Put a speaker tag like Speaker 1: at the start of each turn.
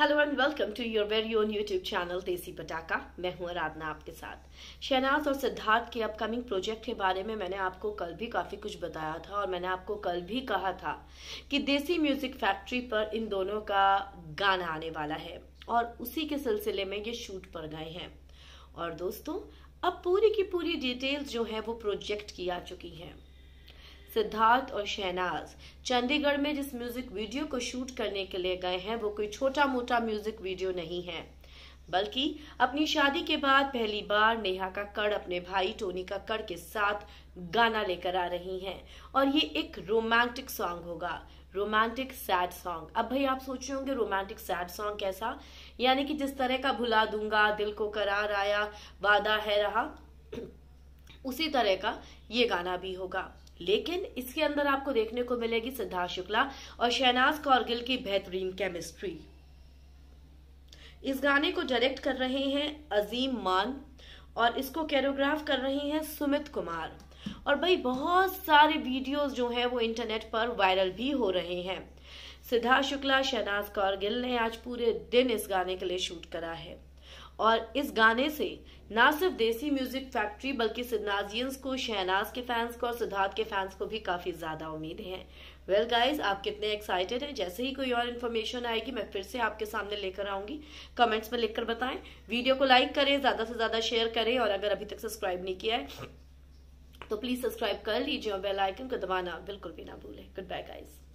Speaker 1: hello and welcome to your very own YouTube channel Desi Patakha मैं हूं आराधना आपके साथ शहनाज और सिद्धार्थ के अपकमिंग प्रोजेक्ट के बारे में मैंने आपको कल भी काफ़ी कुछ बताया था और मैंने आपको कल भी कहा था कि देसी म्यूज़िक फैक्ट्री पर इन दोनों का गाना आने वाला है और उसी के सिलसिले में ये शूट पर गए हैं और दोस्तों अब पूरी की पूरी डिटेल्स जो है वो प्रोजेक्ट की आ चुकी हैं सिद्धार्थ और शहनाज चंडीगढ़ में जिस म्यूजिक वीडियो को शूट करने के लिए गए हैं वो कोई छोटा मोटा म्यूजिक वीडियो नहीं है बल्कि अपनी शादी के बाद पहली बार नेहा कक्कड़ अपने भाई टोनी कक्कड़ के साथ गाना लेकर आ रही हैं और ये एक रोमांटिक सॉन्ग होगा रोमांटिक सैड सॉन्ग अब भाई आप सोच रहे होंगे रोमांटिक सैड सॉन्ग कैसा यानी कि जिस तरह का भुला दूंगा दिल को करार आया वादा है रहा उसी तरह का ये गाना भी होगा लेकिन इसके अंदर आपको देखने को मिलेगी सिद्धार्थ शुक्ला और शहनाज कौरगिल की बेहतरीन केमिस्ट्री इस गाने को डायरेक्ट कर रहे हैं अजीम मान और इसको कैरोग्राफ कर रहे हैं सुमित कुमार और भाई बहुत सारे वीडियोस जो हैं वो इंटरनेट पर वायरल भी हो रहे हैं सिद्धार्थ शुक्ला शहनाज कौरगिल ने आज पूरे दिन इस गाने के लिए शूट करा है और इस गाने से न सिर्फ देसी म्यूजिक फैक्ट्री बल्कि सिद्नाजियंस को शहनाज के फैंस को और सिद्धार्थ के फैंस को भी काफी ज्यादा उम्मीद है वेल well गाइज आप कितने एक्साइटेड हैं जैसे ही कोई और इन्फॉर्मेशन आएगी मैं फिर से आपके सामने लेकर आऊंगी कमेंट्स में लिखकर बताएं वीडियो को लाइक करें ज्यादा से ज्यादा शेयर करें और अगर अभी तक सब्सक्राइब नहीं किया है तो प्लीज सब्सक्राइब कर लीजिए और बेल आइकन को दबाना बिल्कुल भी ना भूलें गुड बाय गाइज